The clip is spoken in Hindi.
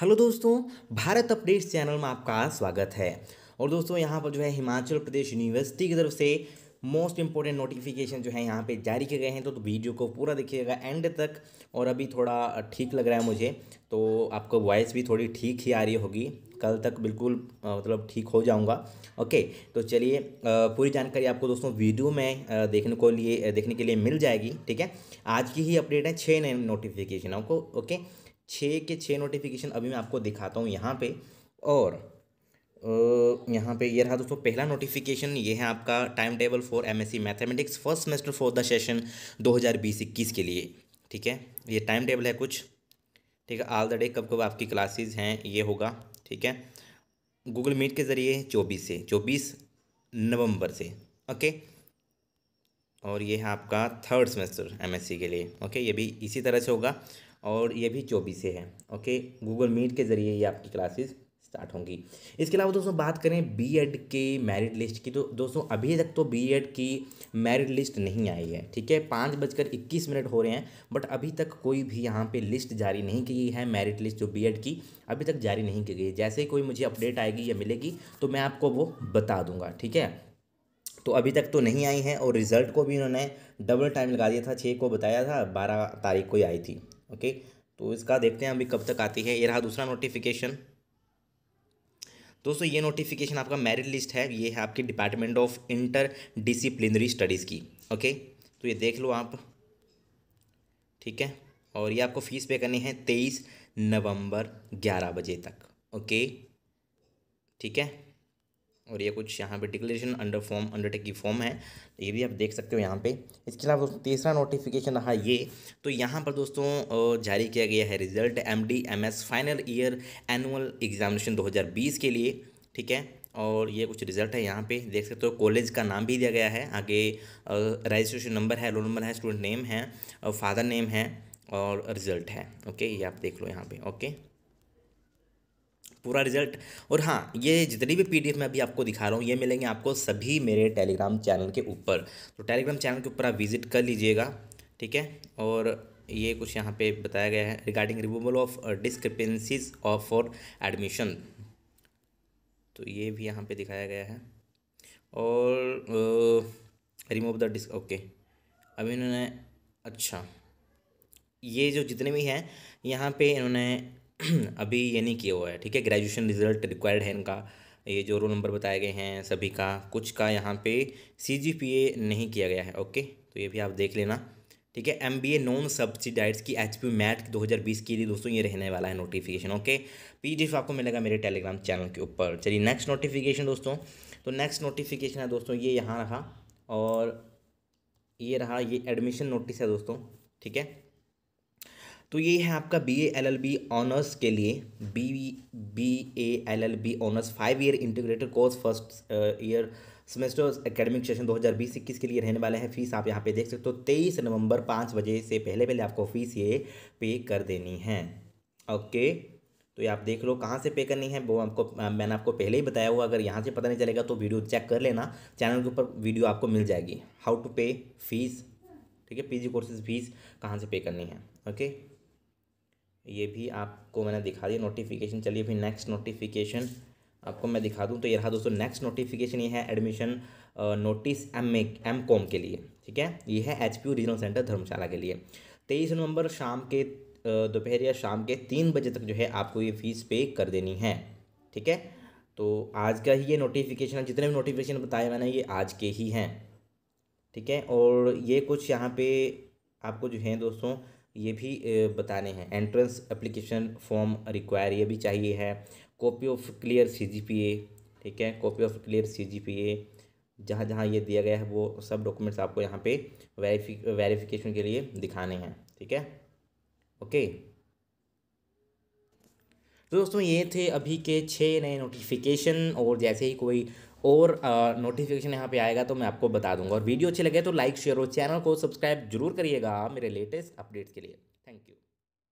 हेलो दोस्तों भारत अपडेट्स चैनल में आपका स्वागत है और दोस्तों यहाँ पर जो है हिमाचल प्रदेश यूनिवर्सिटी की तरफ से मोस्ट इम्पोर्टेंट नोटिफिकेशन जो है यहाँ पे जारी किए गए हैं तो, तो वीडियो को पूरा देखिएगा एंड तक और अभी थोड़ा ठीक लग रहा है मुझे तो आपको वॉइस भी थोड़ी ठीक ही आ रही होगी कल तक बिल्कुल मतलब ठीक हो जाऊंगा ओके तो चलिए पूरी जानकारी आपको दोस्तों वीडियो में देखने को लिए देखने के लिए मिल जाएगी ठीक है आज की ही अपडेट है छः नए नोटिफिकेशन आपको ओके छः के छः नोटिफिकेशन अभी मैं आपको दिखाता हूँ यहाँ पे और यहाँ पे ये रहा दोस्तों पहला नोटिफिकेशन ये है आपका time table for MSc mathematics first semester for the session 2020-21 के लिए ठीक है ये टाइम टेबल है कुछ ठीक है ऑल द डे कब कब आपकी क्लासेज़ हैं ये होगा ठीक है गूगल मीट के ज़रिए चौबीस से चौबीस नवंबर से ओके और ये है आपका थर्ड सेमेस्टर एमएससी के लिए ओके ये भी इसी तरह से होगा और ये भी चौबीस है ओके गूगल मीट के ज़रिए ये आपकी क्लासेस स्टार्ट होंगी इसके अलावा दोस्तों बात करें बी एड की मेरिट लिस्ट की तो दोस्तों अभी तक तो बी एड की मेरिट लिस्ट नहीं आई है ठीक है पाँच बजकर इक्कीस मिनट हो रहे हैं बट अभी तक कोई भी यहाँ पे लिस्ट जारी नहीं की गई है मेरिट लिस्ट जो बी एड की अभी तक जारी नहीं की गई जैसे ही कोई मुझे अपडेट आएगी या मिलेगी तो मैं आपको वो बता दूंगा ठीक है तो अभी तक तो नहीं आई है और रिज़ल्ट को भी इन्होंने डबल टाइम लगा दिया था छः को बताया था बारह तारीख को ही आई थी ओके तो इसका देखते हैं अभी कब तक आती है ये रहा दूसरा नोटिफिकेशन दोस्तों ये नोटिफिकेशन आपका मेरिट लिस्ट है ये है आपकी department of interdisciplinary studies की ओके तो ये देख लो आप ठीक है और ये आपको फ़ीस पे करनी है तेईस नवंबर ग्यारह बजे तक ओके ठीक है और ये कुछ यहाँ पे डिक्लेरेशन अंडर फॉर्म अंडरटेक की फॉर्म है तो ये भी आप देख सकते हो यहाँ पे इसके अलावा दोस्तों तीसरा नोटिफिकेशन रहा ये तो यहाँ पर दोस्तों जारी किया गया है result M D M S final year annual examination 2020 के लिए ठीक है और ये कुछ रिजल्ट है यहाँ पे देख सकते हो कॉलेज का नाम भी दिया गया है आगे रजिस्ट्रेशन नंबर है रोल नंबर है स्टूडेंट नेम है फादर नेम है और रिज़ल्ट है ओके ये आप देख लो यहाँ पे ओके पूरा रिजल्ट और हाँ ये जितनी भी पीडीएफ मैं अभी आपको दिखा रहा हूँ ये मिलेंगे आपको सभी मेरे टेलीग्राम चैनल के ऊपर तो टेलीग्राम चैनल के ऊपर आप विज़िट कर लीजिएगा ठीक है और ये कुछ यहाँ पे बताया गया है regarding removal of discrepancies of for admission तो ये भी यहाँ पे दिखाया गया है और रिमूव द डिस्क ओके अभी इन्होंने अच्छा ये जो जितने भी हैं यहाँ पे इन्होंने अभी ये नहीं किया हुआ है ठीक है ग्रेजुएशन रिजल्ट रिक्वायर्ड है इनका ये जो रोल नंबर बताए गए हैं सभी का कुछ का यहाँ पे सी जी पी ए नहीं किया गया है ओके तो ये भी आप देख लेना ठीक है M B A non subsidised की एच पी मैट दो हज़ार बीस के लिए दोस्तों ये रहने वाला है notification okay P D F आपको मिलेगा मेरे टेलीग्राम चैनल के ऊपर चलिए नेक्स्ट नोटिफिकेशन दोस्तों तो नेक्स्ट नोटिफिकेशन है दोस्तों ये यहाँ रहा और ये रहा ये एडमिशन नोटिस है दोस्तों ठीक है तो ये है आपका B L L B honours के लिए B B A L L B honours five year integrated course first year semester academic session 2020-21 के लिए रहने वाले हैं फीस आप यहाँ पे देख सकते हो तेईस नवंबर पाँच बजे से पहले पहले आपको फ़ीस ये पे कर देनी है ओके तो ये आप देख लो कहाँ से पे करनी है वो आपको मैंने आपको पहले ही बताया हुआ अगर यहाँ से पता नहीं चलेगा तो वीडियो चेक कर लेना चैनल के ऊपर वीडियो आपको मिल जाएगी हाउ टू पे फीस ठीक है पीजी कोर्सेज फीस कहाँ से पे करनी है ओके ये भी आपको मैंने दिखा दिया नोटिफिकेशन चलिए फिर नेक्स्ट नोटिफिकेशन आपको मैं दिखा दूँ तो ये रहा दोस्तों नेक्स्ट नोटिफिकेशन ये है admission notice M M com के लिए ठीक है ये है H P regional centre Dharamshala के लिए तेईस नवंबर शाम के दोपहर या शाम के तीन बजे तक जो है आपको ये फ़ीस पे कर देनी है ठीक है तो आज का ही ये नोटिफिकेशन है जितने भी नोटिफिकेशन बताए मैंने ये आज के ही हैं ठीक है और ये कुछ यहाँ पे आपको जो है दोस्तों ये भी बताने हैं एंट्रेंस एप्लीकेशन फॉर्म रिक्वायर ये भी चाहिए है copy of clear C G P A ठीक है copy of clear C G P A जहाँ जहाँ ये दिया गया है वो सब डॉक्यूमेंट्स आपको यहाँ पे वेरीफिक वेरीफिकेशन के लिए दिखाने हैं ठीक है ओके तो दोस्तों ये थे अभी के छः नए नोटिफिकेशन और जैसे ही कोई और नोटिफिकेशन यहाँ पे आएगा तो मैं आपको बता दूंगा और वीडियो अच्छी लगे तो लाइक शेयर और चैनल को सब्सक्राइब जरूर करिएगा मेरे लेटेस्ट अपडेट्स के लिए थैंक यू